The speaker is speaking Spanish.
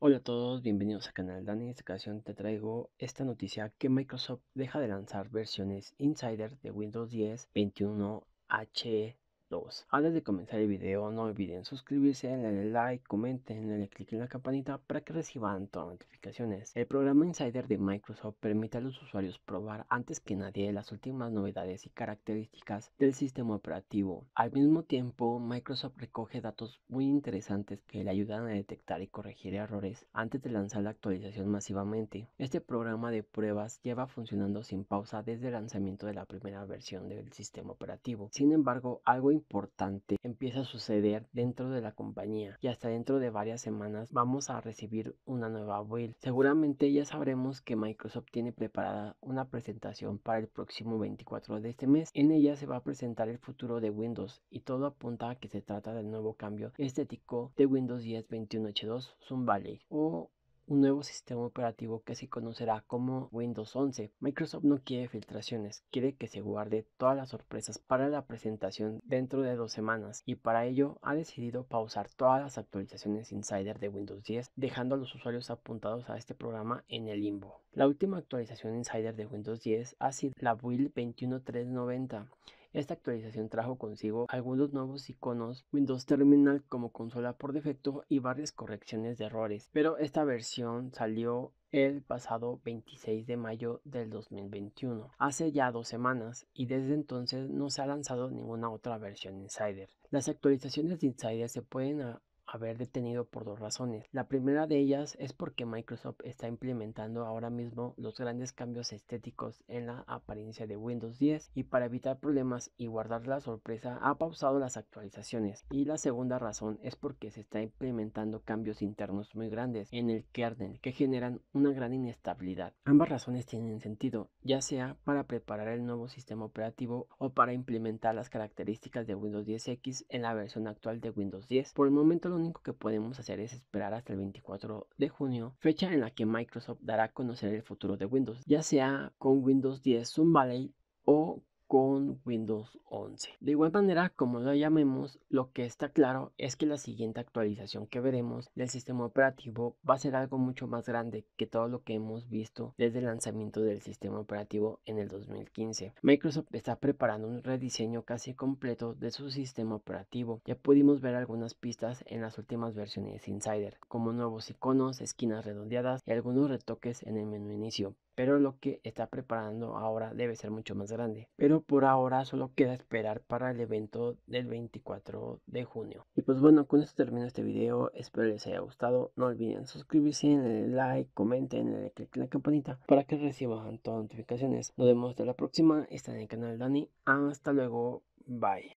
Hola a todos, bienvenidos a canal Dani. En esta ocasión te traigo esta noticia que Microsoft deja de lanzar versiones Insider de Windows 10 21 HE 2. Antes de comenzar el video no olviden suscribirse, darle like, comenten, darle clic en la campanita para que reciban todas las notificaciones. El programa Insider de Microsoft permite a los usuarios probar antes que nadie las últimas novedades y características del sistema operativo. Al mismo tiempo, Microsoft recoge datos muy interesantes que le ayudan a detectar y corregir errores antes de lanzar la actualización masivamente. Este programa de pruebas lleva funcionando sin pausa desde el lanzamiento de la primera versión del sistema operativo. Sin embargo, algo importante empieza a suceder dentro de la compañía y hasta dentro de varias semanas vamos a recibir una nueva build. Seguramente ya sabremos que Microsoft tiene preparada una presentación para el próximo 24 de este mes. En ella se va a presentar el futuro de Windows y todo apunta a que se trata del nuevo cambio estético de Windows 10 21H2 Sun Valley o un nuevo sistema operativo que se conocerá como Windows 11. Microsoft no quiere filtraciones, quiere que se guarde todas las sorpresas para la presentación dentro de dos semanas y para ello ha decidido pausar todas las actualizaciones insider de Windows 10 dejando a los usuarios apuntados a este programa en el limbo. La última actualización insider de Windows 10 ha sido la build 21390 esta actualización trajo consigo algunos nuevos iconos, Windows Terminal como consola por defecto y varias correcciones de errores, pero esta versión salió el pasado 26 de mayo del 2021, hace ya dos semanas, y desde entonces no se ha lanzado ninguna otra versión Insider. Las actualizaciones de Insider se pueden haber detenido por dos razones. La primera de ellas es porque Microsoft está implementando ahora mismo los grandes cambios estéticos en la apariencia de Windows 10 y para evitar problemas y guardar la sorpresa ha pausado las actualizaciones. Y la segunda razón es porque se está implementando cambios internos muy grandes en el kernel que generan una gran inestabilidad. Ambas razones tienen sentido, ya sea para preparar el nuevo sistema operativo o para implementar las características de Windows 10X en la versión actual de Windows 10. Por el momento único que podemos hacer es esperar hasta el 24 de junio, fecha en la que Microsoft dará a conocer el futuro de Windows, ya sea con Windows 10 Zoom Valley o con Windows 11. De igual manera, como lo llamemos, lo que está claro es que la siguiente actualización que veremos del sistema operativo va a ser algo mucho más grande que todo lo que hemos visto desde el lanzamiento del sistema operativo en el 2015. Microsoft está preparando un rediseño casi completo de su sistema operativo. Ya pudimos ver algunas pistas en las últimas versiones Insider, como nuevos iconos, esquinas redondeadas y algunos retoques en el menú inicio. Pero lo que está preparando ahora debe ser mucho más grande por ahora solo queda esperar para el evento del 24 de junio. Y pues bueno, con esto termino este vídeo Espero les haya gustado. No olviden suscribirse, el like, comenten, click en la campanita para que reciban todas las notificaciones. Nos vemos hasta la próxima. está en el canal Dani. Hasta luego. Bye.